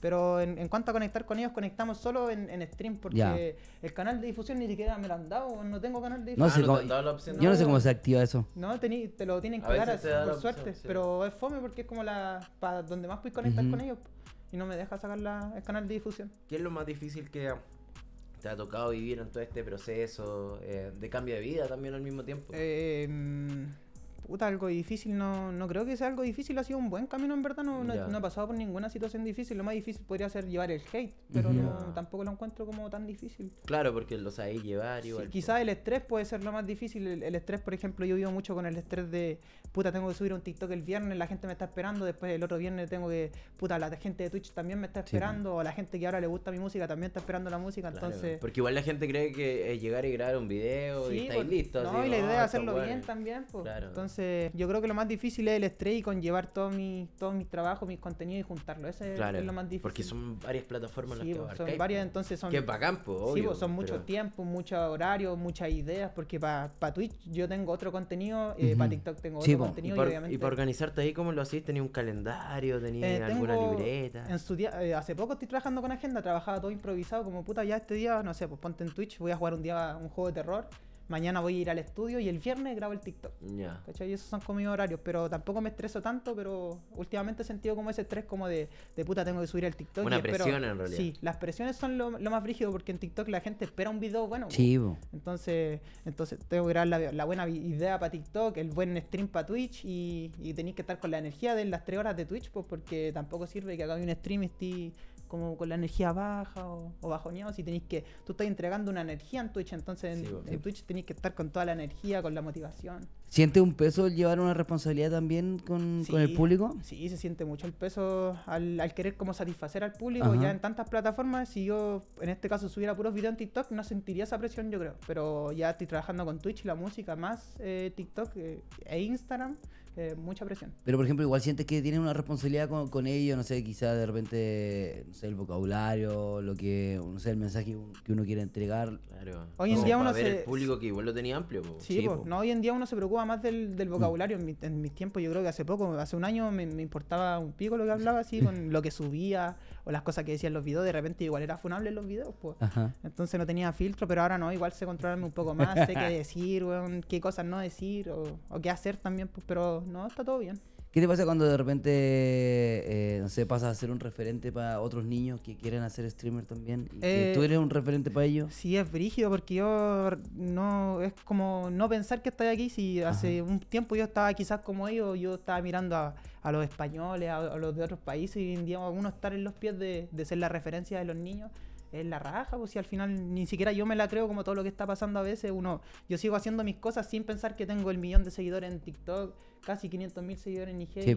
Pero en, cuanto a conectar con ellos, conectamos solo en, stream porque el canal de difusión ni siquiera me lo han dado, no tengo canal de difusión. Ah, no sé yo no, sé cómo se activa eso. No, te lo tienen que dar, por suerte, pero es fome porque es como la para donde más puedes conectar con ellos y no me deja sacar el canal de difusión. ¿Qué es lo más difícil que te ha tocado vivir en todo este proceso eh, de cambio de vida también al mismo tiempo? Eh, puta, algo difícil, no, no creo que sea algo difícil, ha sido un buen camino en verdad, no, no, he pasado por ninguna situación difícil, lo más difícil podría ser llevar el hate, pero tampoco lo encuentro como tan difícil. Claro, porque lo sabéis llevar igual. quizás el estrés puede ser lo más difícil, el, estrés, por ejemplo, yo vivo mucho con el estrés de puta, tengo que subir un TikTok el viernes, la gente me está esperando, después el otro viernes tengo que, puta, la gente de Twitch también me está esperando, o la gente que ahora le gusta mi música también está esperando la música, entonces... Porque igual la gente cree que es llegar y grabar un video y estáis listo. No, y la oh, idea es hacerlo bien también, Entonces, yo creo que lo más difícil es el estrés y conllevar todo mis todos mis trabajos, mis contenidos y juntarlo, ese es lo más difícil. Porque son varias plataformas las que va son varias, entonces son... Que bacán, pues, Sí, son mucho tiempo, mucho horario muchas ideas, porque para Twitch yo tengo otro contenido, y eh, para TikTok tengo otro y, para organizarte ahí, ¿cómo lo hacís? tenía un calendario? ¿Tenías eh, alguna libreta? En su eh, hace poco estoy trabajando con agenda, trabajaba todo improvisado, como puta, ya este día, no sé, pues ponte en Twitch, voy a jugar un día un juego de terror mañana voy a ir al estudio y el viernes grabo el TikTok. Ya. ¿Cachai? Y esos son como mis horarios, pero tampoco me estreso tanto, pero últimamente he sentido como ese estrés como de, de puta, tengo que subir el TikTok. Una presión en realidad. Sí, las presiones son lo, más brígido porque en TikTok la gente espera un video bueno. Sí, Entonces, entonces tengo que grabar la, buena idea para TikTok, el buen stream para Twitch y, y tenéis que estar con la energía de las tres horas de Twitch, pues porque tampoco sirve que haga un stream y esté como con la energía baja o, bajo si tenéis que, tú estás entregando una energía en Twitch, entonces en, pues, Twitch tenéis que estar con toda la energía, con la motivación. ¿Siente un peso llevar una responsabilidad también con, el público? Sí, se siente mucho el peso al, querer como satisfacer al público ya en tantas plataformas. Si yo en este caso subiera puros videos en TikTok, no sentiría esa presión yo creo. Pero ya estoy trabajando con Twitch la música más eh, TikTok eh, e Instagram. Eh, mucha presión. Pero, por ejemplo, igual sientes que tienes una responsabilidad con, con ellos, no sé, quizás de repente, no sé, el vocabulario, lo que, no sé, el mensaje que uno quiere entregar. Claro. Hoy en día uno el público que igual lo tenía amplio. Sí, no, hoy en día uno se preocupa más del, del mm. vocabulario. En, mis tiempos, yo creo que hace poco, hace un año, me, importaba un pico lo que hablaba, así, con *laughs* lo que subía o las cosas que decían los videos. De repente, igual era funable en los videos, pues. Entonces no tenía filtro, pero ahora no, igual se controlarme un poco más, sé qué *laughs* decir, qué cosas no decir o, o qué hacer también, pues, pero no, está todo bien. ¿Qué te pasa cuando de repente, eh, no sé, pasas a ser un referente para otros niños que quieren hacer streamer también? Y eh, ¿Tú eres un referente para ellos? Sí, es brígido porque yo no, es como no pensar que estoy aquí. Si hace un tiempo yo estaba quizás como ellos, yo estaba mirando a, los españoles, a, los de otros países y digamos, uno estar en los pies de ser la referencia de los niños es la raja, pues si al final ni siquiera yo me la creo como todo lo que está pasando a veces, uno, yo sigo haciendo mis cosas sin pensar que tengo el millón de seguidores en TikTok, casi 500 mil seguidores en IG,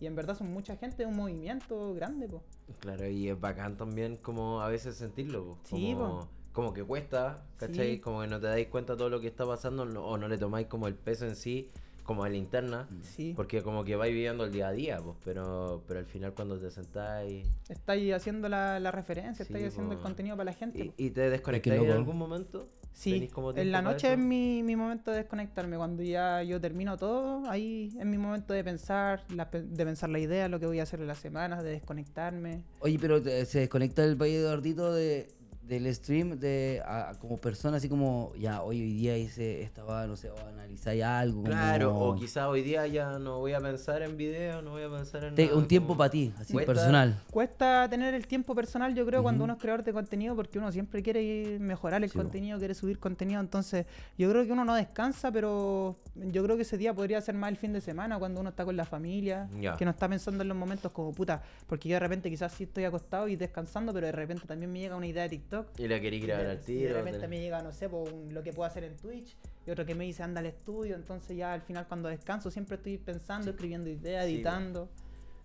y, en verdad son mucha gente, es un movimiento grande, pues Claro, y es bacán también como a veces sentirlo, pues como... como que cuesta, ¿cachai? Como que no te dais cuenta de todo lo que está pasando o no le tomáis como el peso en sí como de linterna. Mm. Sí. Porque como que vais viviendo el día a día, pues, pero, pero al final cuando te sentáis... Estáis haciendo la, referencia, estás estáis pues, haciendo el contenido para la gente. ¿Y, pues. te desconectas en algún momento? Sí, en la noche es mi, momento de desconectarme, cuando ya yo termino todo, ahí es mi momento de pensar, la, de pensar la idea, lo que voy a hacer en las semanas, de desconectarme. Oye, pero eh, se desconecta el país de Gordito de del stream de como persona, así como, ya, hoy, hoy día hice esta no sé, o analizar algo. Claro, o quizás hoy día ya no voy a pensar en video, no voy a pensar en... un tiempo para ti, así personal. Cuesta tener el tiempo personal, yo creo, cuando uno es creador de contenido, porque uno siempre quiere mejorar el contenido, quiere subir contenido, entonces yo creo que uno no descansa, pero yo creo que ese día podría ser más el fin de semana, cuando uno está con la familia, que no está pensando en los momentos como puta, porque yo de repente quizás sí estoy acostado y descansando, pero de repente también me llega una idea de TikTok y la quería grabar al tío Y de repente me llega, no sé, lo que puedo hacer en Twitch. Y otro que me dice, anda al estudio. Entonces ya al final cuando descanso siempre estoy pensando, escribiendo ideas, editando.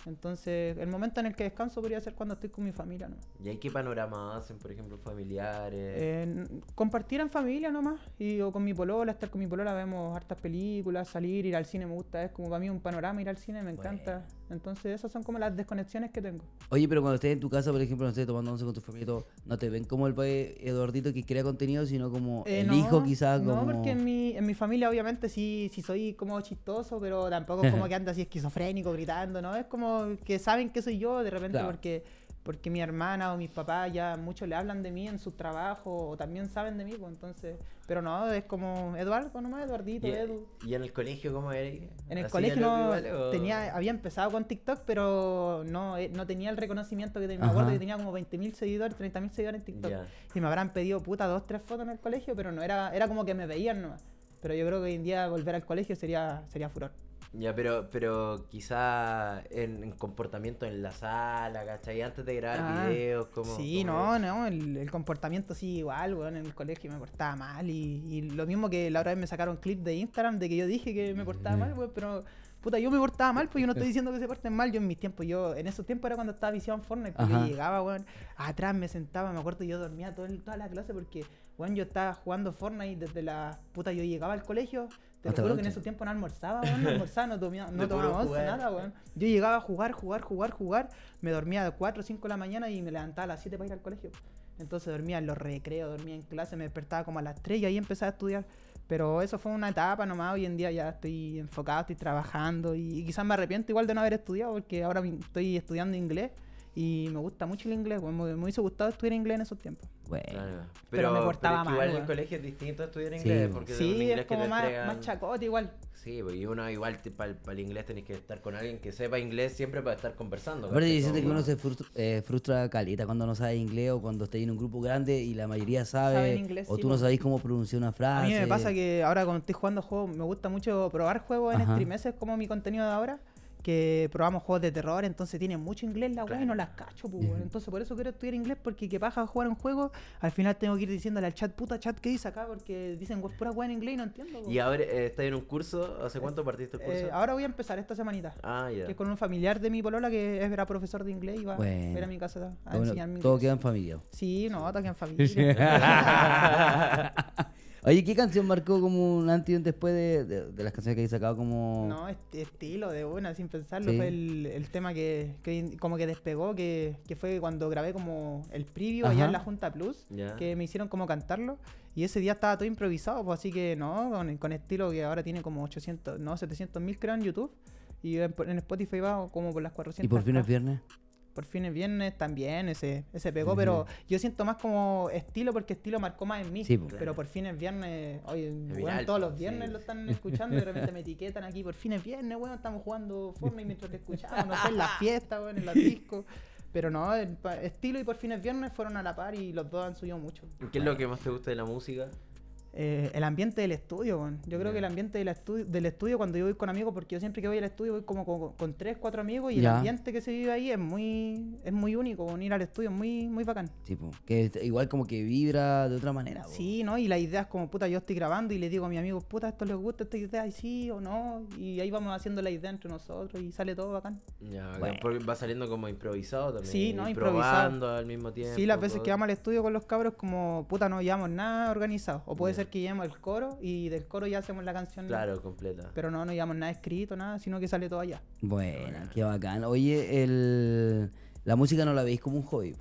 Entonces, el momento en el que descanso podría ser cuando estoy con mi familia no ¿Y hay qué panorama hacen, por ejemplo, familiares? Eh, compartir en familia nomás. Y o con mi polola, estar con mi polola, vemos hartas películas, salir, ir al cine me gusta. Es como para mí un panorama ir al cine, me encanta. Entonces esas son como las desconexiones que tengo. Oye, pero cuando estés en tu casa, por ejemplo, no sé, tomando once con tu familia ¿no te ven como el padre Eduardito que crea contenido, sino como eh, el hijo quizás? No, porque en mi, en mi familia obviamente sí, sí soy como chistoso, pero tampoco como *laughs* que anda así esquizofrénico, gritando, ¿no? Es como que saben que soy yo de repente porque porque mi hermana o mis papás ya mucho le hablan de mí en su trabajo o también saben de mí, pues entonces, pero no, es como Eduardo nomás, Eduardito, ¿Y, eh, Edu. ¿Y en el colegio cómo era? En el colegio no tenía, había empezado con TikTok, pero no, eh, no tenía el reconocimiento que tenía, me acuerdo que tenía como 20.000 seguidores, 30.000 seguidores en TikTok. Y me habrán pedido puta dos, tres fotos en el colegio, pero no era, era como que me veían nomás. Pero yo creo que hoy en día volver al colegio sería, sería furor. Ya, pero, pero quizá en, comportamiento en la sala, ¿cachai? Antes de grabar ah, videos, como. Sí, no, no, el, comportamiento sí igual, weón, en el colegio me portaba mal. Y, y, lo mismo que la otra vez me sacaron clip de Instagram de que yo dije que me portaba mal, weón, pero. Puta, yo me portaba mal, pues yo no estoy diciendo que se porten mal. Yo en mis tiempos, yo en esos tiempos era cuando estaba visión en Fortnite, porque yo llegaba, weón, atrás me sentaba, me acuerdo, yo dormía todo toda la clase porque, weón, yo estaba jugando Fortnite desde la puta yo llegaba al colegio, te que en ese tiempo no almorzaba, no almorzaba, no, tomaba *laughs* nada, Yo llegaba a jugar, jugar, jugar, jugar, me dormía a las 4 o 5 de la mañana y me levantaba a las 7 para ir al colegio. Entonces dormía en los recreos, dormía en clase, me despertaba como a las 3 y ahí empecé a estudiar. Pero eso fue una etapa nomás, hoy en día ya estoy enfocado, estoy trabajando y quizás me arrepiento igual de no haber estudiado porque ahora estoy estudiando inglés y me gusta mucho el inglés, me, hubiese gustado estudiar inglés en esos tiempos. Claro. Pero, me portaba mal. Igual en el colegio es distinto estudiar inglés, sí. porque inglés es como que más, más, chacote igual. Sí, pues, y uno igual para el inglés tenés que estar con alguien que sepa inglés siempre para estar conversando. Pero dicen que pues, uno se frustra, eh, Calita, cuando no sabe inglés o cuando estás en un grupo grande y la mayoría sabe o tú no pues. sabés cómo pronunciar una frase. A mí me pasa que ahora cuando estoy jugando juegos me gusta mucho probar juegos en streams es como mi contenido de ahora que probamos juegos de terror, entonces tienen mucho inglés la claro. y no las cacho, pues, Entonces por eso quiero estudiar inglés, porque que paja jugar un juego, al final tengo que ir diciéndole al chat, puta chat, ¿Qué dice acá? Porque dicen, pura weá en inglés y no entiendo. ¿Y ahora ver eh, estás en un curso? ¿Hace cuánto partiste el eh, curso? ahora voy a empezar esta semanita. Ah, ya. Que es con un familiar de mi polola que es era profesor de inglés y va a ver a mi casa a enseñar enseñarme Todo queda en familia. Sí, no, todo queda en *laughs* familia. *laughs* Oye, ¿qué canción marcó como un antes y un después de, las canciones que habéis sacado como...? No, este estilo de buena, sin pensarlo, fue el, tema que, como que despegó, que, fue cuando grabé como el preview allá en la Junta Plus, que me hicieron como cantarlo. Y ese día estaba todo improvisado, pues así que no, con, estilo que ahora tiene como 800, no, 700 mil creo en YouTube. Y en, Spotify va como por las 400. ¿Y por fin es viernes? por fin es viernes también, ese, ese pegó, pero yo siento más como estilo porque estilo marcó más en mí. pero por fin viernes, oye, todos los viernes lo están escuchando y de repente me *laughs* etiquetan aquí, por fin viernes, bueno estamos jugando Fortnite mientras te escuchamos, no sé, en las fiestas, en los *laughs* discos. Pero no, el estilo y por fin viernes fueron a la par y los dos han subido mucho. ¿Qué es lo que más te gusta de la música? Eh, el ambiente del estudio, yo creo que el ambiente del, estudio, del estudio cuando yo voy con amigos, porque yo siempre que voy al estudio voy como con, tres, cuatro amigos y el ambiente que se vive ahí es muy es muy único, ir al estudio es muy, muy bacán. Tipo, que igual como que vibra de otra manera. Sí, ¿no? Y la idea es como, puta, yo estoy grabando y le digo a mi amigo puta, esto les gusta esta idea, y sí o no, y ahí vamos haciendo la idea entre nosotros y sale todo bacán. va saliendo como improvisado también. Sí, ¿no? improvisando al mismo tiempo. Sí, las veces que vamos al estudio con los cabros como, puta, no llevamos nada organizado, o puede ser que llevamos el coro y del coro ya hacemos la canción. Claro, completa. Pero no, no llevamos nada escrito, nada, sino que sale todo allá. Bueno, qué bacán. Oye, el... la música no la veis como un hobby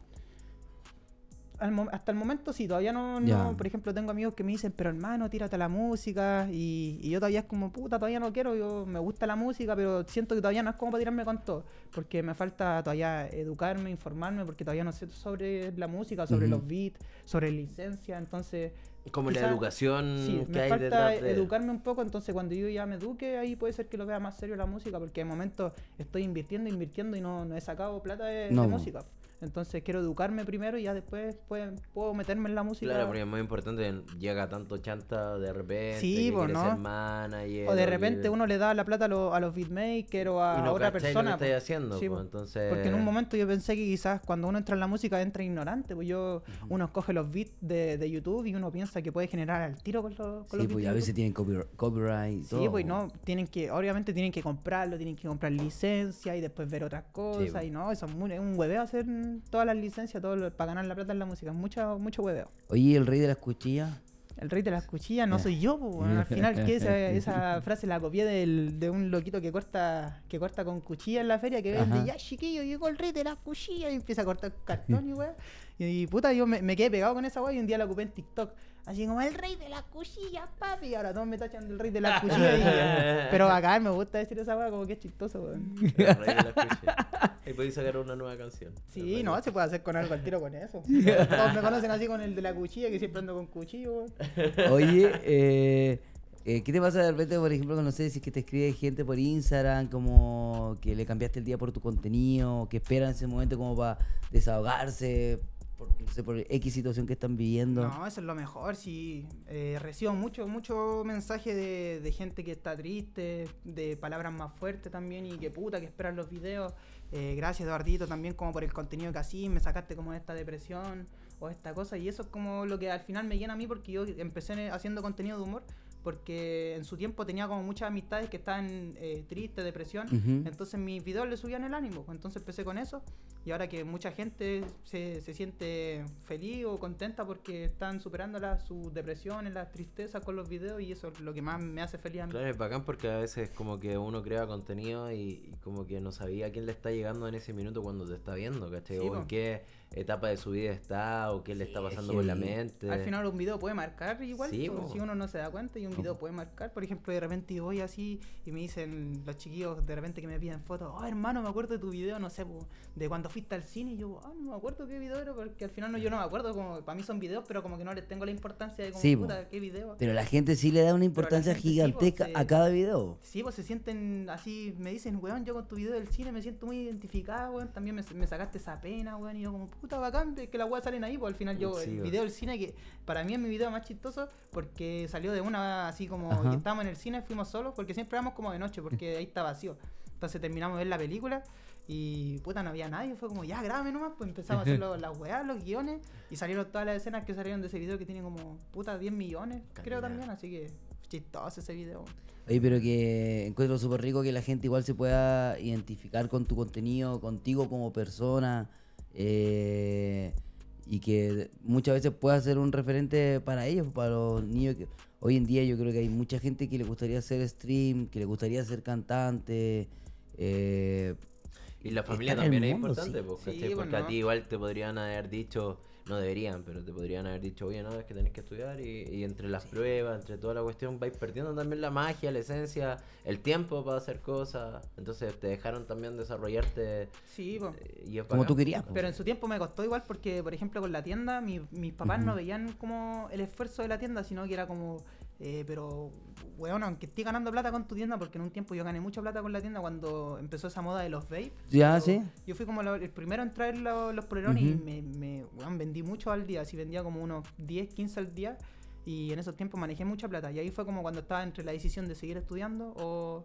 hasta el momento sí, todavía no, Por ejemplo, tengo amigos que me dicen, pero hermano, tírate la música. Y, yo todavía es como, puta, todavía no quiero. Yo me gusta la música, pero siento que todavía no es como para tirarme con todo. Porque me falta todavía educarme, informarme, porque todavía no sé sobre la música, sobre los beats, sobre licencia. Entonces. Como la educación me falta educarme un poco. Entonces, cuando yo ya me eduque, ahí puede ser que lo vea más serio la música, porque de momento estoy invirtiendo, invirtiendo y no, no he sacado plata de, de música. Entonces quiero educarme primero y ya después puedo meterme en la música. Claro, porque es muy importante, llega tanto chanta de repente, sí, pues, ¿no? manager, o de repente uno le da la plata a, los beatmakers o a, y otra persona. Lo que pues. haciendo, sí, pues, pues. entonces... Porque en un momento yo pensé que quizás cuando uno entra en la música entra ignorante, pues yo, uno escoge los beats de, YouTube y uno piensa que puede generar al tiro con, los, Sí, pues a veces tienen copyright. Todo. Sí, pues no, tienen que, obviamente tienen que comprarlo, tienen que comprar licencia y después ver otras cosas y no, eso es, un hueveo hacer todas las licencias todo lo, para ganar la plata en la música. Mucho, mucho hueveo. Oye, el rey de las cuchillas. El rey de las cuchillas no eh. soy yo, al final que esa, *laughs* esa, frase la copié de un loquito que corta que corta con cuchillas en la feria que vende, ya chiquillo, llegó el rey de las cuchillas y empieza a cortar *laughs* cartón y Y, puta, yo me, quedé pegado con esa wey y un día la ocupé en TikTok. Así como el rey de las cuchillas, papi. ahora todos me echando el rey de las *laughs* cuchillas. pero *laughs* acá me gusta decir esa weá como que es chistoso, El rey de las cuchillas. Y podéis sacar una nueva canción. Sí, no, se puede hacer con algo al tiro con eso. *laughs* todos me conocen así con el de la cuchilla, que siempre ando con cuchillo, Oye, eh, eh, ¿Qué te pasa de repente, por ejemplo, no sé si es que te escribe gente por Instagram, como que le cambiaste el día por tu contenido, que esperan ese momento como para desahogarse, por, no X situación que están viviendo. No, eso es lo mejor, sí. Eh, recibo mucho, mucho mensaje de, gente que está triste, de palabras más fuertes también y que puta, que esperan los videos. Eh, gracias, Eduardito, también como por el contenido que así, me sacaste como de esta depresión o esta cosa. Y eso es como lo que al final me llena a mí porque yo empecé haciendo contenido de humor porque en su tiempo tenía como muchas amistades que estaban eh, tristes, depresión, entonces mis videos le subían el ánimo, entonces empecé con eso y ahora que mucha gente se, siente feliz o contenta porque están superando sus depresiones, las tristezas con los videos y eso es lo que más me hace feliz a mí. Claro, es bacán porque a veces como que uno crea contenido y, como que no sabía a quién le está llegando en ese minuto cuando te está viendo, ¿cachai? Sí, o etapa de su vida está o qué le está pasando con la mente. Al final un video puede marcar igual, si uno no se da cuenta y un video puede marcar. Por ejemplo, de repente voy así y me dicen los chiquillos de repente que me piden fotos, oh hermano, me acuerdo de tu video, no sé, de cuando fuiste al cine y yo, ah, no me acuerdo qué video era, porque al final no, yo no me acuerdo, como para mí son videos, pero como que no les tengo la importancia de como, sí, qué video. Pero la gente sí le da una importancia gigantesca a cada video. Sí, pues se sienten así, me dicen, weón, yo con tu video del cine me siento muy identificado... weón, también me, me sacaste esa pena, weón, y yo como puta bacán que las weas salen ahí, pues al final yo, el video del cine, que para mí es mi video más chistoso, porque salió de una así como estábamos en el cine, fuimos solos, porque siempre vamos como de noche, porque ahí está vacío. Entonces terminamos de ver la película y puta, no había nadie, fue como ya grave nomás, pues empezamos a hacer *laughs* las weas, los guiones y salieron todas las escenas que salieron de ese video que tiene como puta 10 millones, creo también, así que chistoso ese video. Oye, pero que encuentro súper rico que la gente igual se pueda identificar con tu contenido, contigo como persona. Eh, y que muchas veces pueda ser un referente para ellos, para los niños que hoy en día yo creo que hay mucha gente que le gustaría hacer stream, que le gustaría ser cantante. Eh, y la familia también es importante, pues, pues Porque, a ti igual te podrían haber dicho, no deberían, pero te podrían haber dicho, oye, no, es que tenés que estudiar y, y entre las pruebas, entre toda la cuestión, vais perdiendo también la magia, la esencia, el tiempo para hacer cosas. Entonces te dejaron también desarrollarte. Sí, eh, como tú querías. Pero en su tiempo me costó igual porque, por ejemplo, con la tienda, mis papás no veían como el esfuerzo de la tienda, sino que era como eh, pero, bueno, aunque esté ganando plata con tu tienda, porque en un tiempo yo gané mucha plata con la tienda cuando empezó esa moda de los vape. Ya, sí. Yo fui como el primero en traer los polerones y me, vendí mucho al día. Así vendía como unos 10, 15 al día. Y en esos tiempos manejé mucha plata. Y ahí fue como cuando estaba entre la decisión de seguir estudiando o,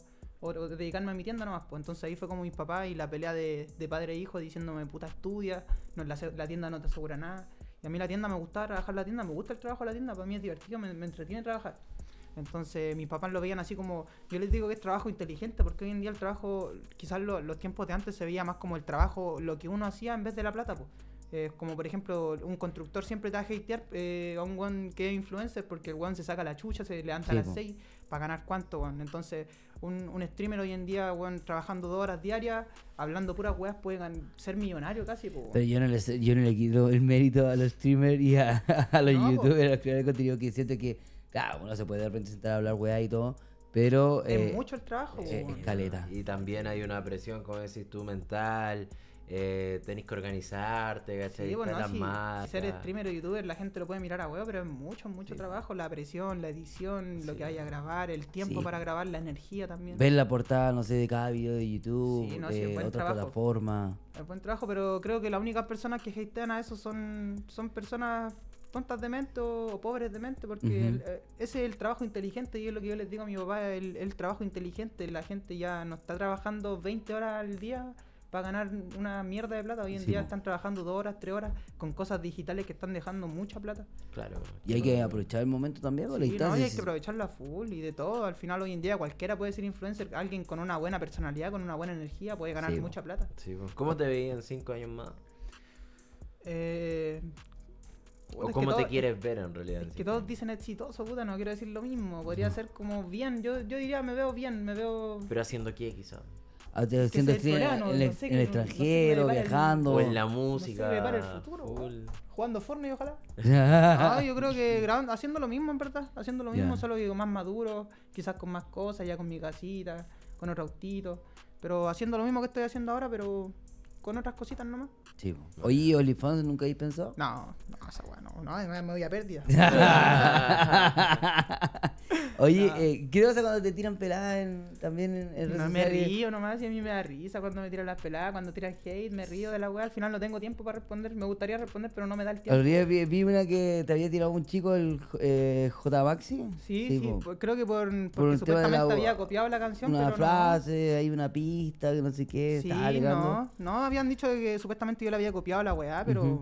dedicarme a mi tienda nomás. Pues entonces ahí fue como mis papás y la pelea de, padre e hijo diciéndome, puta, estudia, la tienda no te asegura nada a mí la tienda me gusta trabajar la tienda, me gusta el trabajo de la tienda, para mí es divertido, me, entretiene trabajar. Entonces mis papás lo veían así como, yo les digo que es trabajo inteligente, porque hoy en día el trabajo, quizás los tiempos de antes se veía más como el trabajo, lo que uno hacía en vez de la plata. Pues. como por ejemplo, un constructor siempre te va a hatear eh, a un one que es influencer porque el one se saca la chucha, se levanta a las 6 para ganar cuánto, Entonces, un, streamer hoy en día, weón, trabajando dos horas diarias, hablando puras weas, puede ser millonario casi, Pero yo no, yo no le quito el mérito a los streamers y a, los *laughs* youtubers, a los creadores de contenido, que siento que, claro, uno se puede de repente sentar a hablar weas y todo, pero... Es eh, mucho el trabajo, eh, Y también hay una presión, con ese tú, mental eh, que organizarte, ¿cachai? Sí, ser streamer o youtuber, la gente lo puede mirar a huevo, pero es mucho, mucho trabajo. La presión, la edición, lo que hay a grabar, el tiempo para grabar, la energía también. Ver la portada, no sé, de cada video de YouTube, de eh, otra plataforma. Es buen trabajo, pero creo que las únicas personas que hatean a eso son, son personas tontas de mente o, pobres de mente, porque eh, ese es el trabajo inteligente y es lo que yo les digo a mi papá, el, el trabajo inteligente. La gente ya no está trabajando 20 horas al día para ganar una mierda de plata. Hoy en día están trabajando dos horas, tres horas con cosas digitales que están dejando mucha plata. Claro. Y hay que aprovechar el momento también, pues, hay que aprovecharla full y de todo. Al final, hoy en día, cualquiera puede ser influencer. Alguien con una buena personalidad, con una buena energía, puede ganar mucha plata. Sí, pues ¿Cómo te veías en cinco años más? Eh, o cómo te quieres ver en realidad. Es que todos dicen exitoso, puta, no quiero decir lo mismo. Podría ser como bien. Yo, yo diría, me veo bien, me veo. Pero haciendo qué, quizás haciendo en, el, extranjero, viajando. o en la música. para el futuro. Jugando Fortnite, ojalá. *laughs* Ah, yo creo que haciendo lo mismo, en verdad. Haciendo lo mismo, solo digo, más maduro, quizás con más cosas, ya con mi casita, con otro autito. Pero haciendo lo mismo que estoy haciendo ahora, pero con otras cositas nomás. Sí. Oye, OnlyFans nunca habéis pensado? No, no, esa bueno no, me voy a pérdida. *laughs* Oye, creo eh, que cuando te tiran peladas también en, me río nomás, y a mí me da risa cuando me tiran las peladas, cuando tiran hate, me río de la weá. Al final no tengo tiempo para responder, me gustaría responder, pero no me da el tiempo. Vi, una que te había tirado un chico, el eh, J Baxi Sí, sí, pues, creo que por, porque supuestamente había copiado la canción. Una pero frase, no. hay una pista, que no sé qué. Sí, no, no, había han dicho que supuestamente yo le había copiado la weá, pero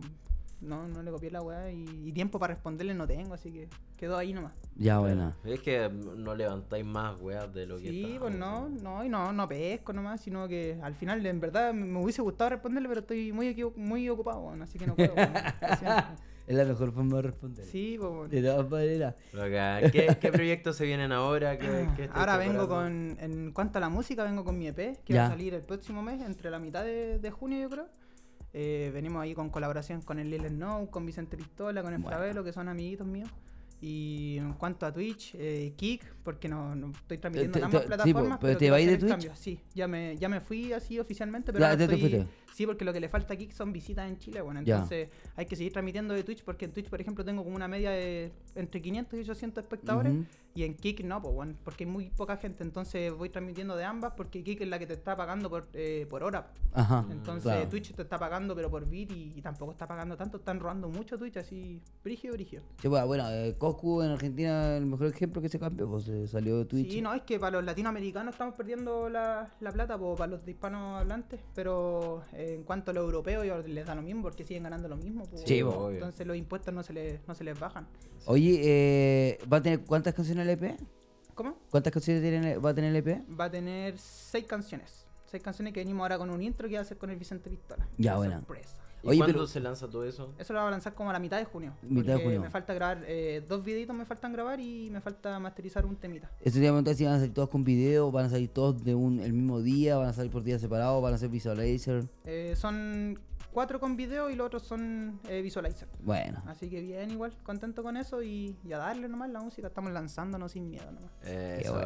no, no le copié la weá y, tiempo para responderle no tengo, así que quedó ahí nomás. Ya, buena. Es que no levantáis más weá de lo que Sí, pues no, no, y no, no pesco nomás, sino que al final, en verdad, me hubiese gustado responderle, pero estoy muy, muy ocupado, así que no puedo. *laughs* Es la mejor forma de responder. Sí, pues. De todas maneras. ¿Qué, ¿Qué, proyectos se vienen ahora? Ah, ahora vengo con. En cuanto a la música, vengo con mi EP, que va a salir el próximo mes, entre la mitad de, de junio, yo creo. Eh, venimos ahí con colaboración con el Lil Snow, con Vicente Pistola, con el bueno. que son amiguitos míos. Y en cuanto a Twitch, eh, Kik, porque no, no estoy transmitiendo en ambas plataformas. Sí, pero, te vas de Twitch. Sí, ya me, ya me fui así oficialmente, pero te estoy, Sí, porque lo que le falta Kik son visitas en Chile, bueno, entonces hay que seguir transmitiendo de Twitch, porque en Twitch, por ejemplo, tengo como una media de entre 500 y 800 espectadores, y en Kick no, pues, bueno, porque hay muy poca gente, entonces voy transmitiendo de ambas, porque Kick es la que te está pagando por, eh, por hora. Ajá, entonces Twitch te está pagando, pero por bit, y, tampoco está pagando tanto, están robando mucho Twitch, así, brigio, brigio. Sí, bueno, bueno eh, Coscu en Argentina, el mejor ejemplo que se cambió, pues eh, salió de Twitch. Sí, no, es que para los latinoamericanos estamos perdiendo la, plata, pues, para los hispanohablantes, pero en cuanto a los europeos les da lo mismo porque siguen ganando lo mismo. Pues. entonces los impuestos no se les, no se les bajan. Oye, eh, ¿va a tener cuántas canciones el EP? ¿Cómo? ¿Cuántas canciones tiene, va a tener el EP? Va a tener seis canciones. Seis canciones que venimos ahora con un intro que va a hacer con el Vicente Pistola. Ya, bueno. Sorpresa. ¿Y cuándo se lanza todo eso? Eso lo va a lanzar como a la mitad de junio. Mitad de junio. Me falta grabar, eh, dos videitos me faltan grabar y me falta masterizar un temita. Eso te iba si van a salir todos con video, van a salir todos de un el mismo día, van a salir por días separados, van a ser visualizer. Eh, son cuatro con video y los otros son eh, visualizer. Bueno. Así que bien, igual, contento con eso y, a darle nomás la música. Estamos lanzándonos sin miedo nomás. Eso,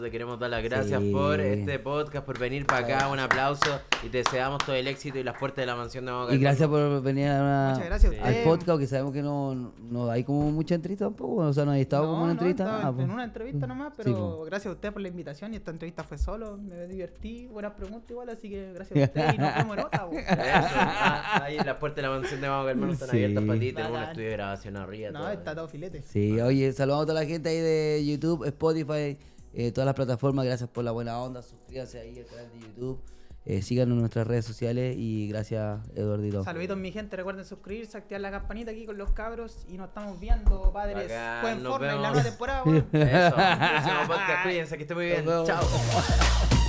te queremos dar las gracias por este podcast, por venir para acá. Un aplauso y te deseamos todo el éxito y las puertas de la mansión de Y gracias por venir al podcast, que sabemos que no, no, hay como mucha entrevista tampoco. O sea, no hay estado como una entrevista. Ah, pues. en una entrevista nomás, pero pues. gracias a usted por la invitación y esta entrevista fue solo. Me divertí, buenas preguntas igual, así que gracias a usted y nos vemos pues. Ah, ahí en la puerta de la mansión de Mago hermano están abiertas para ti. Tenemos un estudio de grabación arriba. No, todo, está todo filete. Sí, oye, saludamos a toda la gente ahí de YouTube, Spotify, eh, todas las plataformas. Gracias por la buena onda. Suscríbanse ahí al canal de YouTube. Eh, síganos en nuestras redes sociales y gracias, Eduardito. Saluditos, mi gente. Recuerden suscribirse, activar la campanita aquí con los cabros y nos estamos viendo, padres. Buen forma vemos. en la nueva temporada. Bueno. *laughs* Eso. Cuídense, que esté muy bien. Chao. *laughs*